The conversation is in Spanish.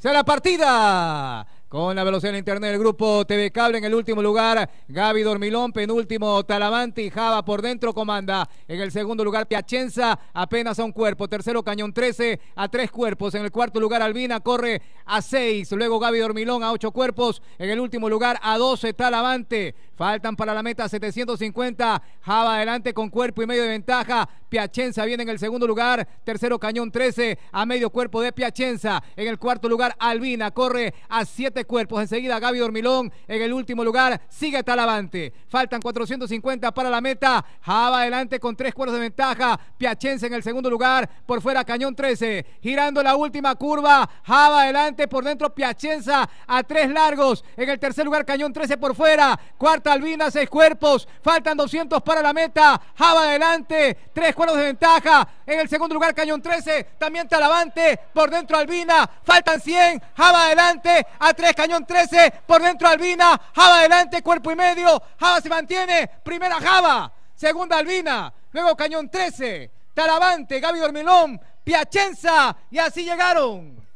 sea la partida. Con la velocidad de internet, el grupo TV Cable en el último lugar. Gaby Dormilón, penúltimo. Talavante y Java por dentro, comanda. En el segundo lugar, Piachenza, apenas a un cuerpo. Tercero, Cañón 13, a tres cuerpos. En el cuarto lugar, Albina corre a seis. Luego, Gaby Dormilón a ocho cuerpos. En el último lugar, a doce, Talavante. Faltan para la meta 750. Java adelante con cuerpo y medio de ventaja. Piachenza viene en el segundo lugar. Tercero, Cañón 13, a medio cuerpo de Piachenza. En el cuarto lugar, Albina corre a siete cuerpos. Enseguida Gaby Dormilón en el último lugar. Sigue Talavante. Faltan 450 para la meta. Java adelante con tres cuerpos de ventaja. Piacenza en el segundo lugar. Por fuera Cañón 13. Girando la última curva. Java adelante. Por dentro Piachensa a tres largos. En el tercer lugar Cañón 13 por fuera. Cuarta Albina, seis cuerpos. Faltan 200 para la meta. Java adelante. Tres cuerpos de ventaja. En el segundo lugar Cañón 13. También Talavante. Por dentro Albina. Faltan 100. Java adelante a tres Cañón 13, por dentro Albina, Java adelante, cuerpo y medio, Java se mantiene, primera Java, segunda Albina, luego Cañón 13, Taravante, Gaby Dormilón, Piacenza, y así llegaron.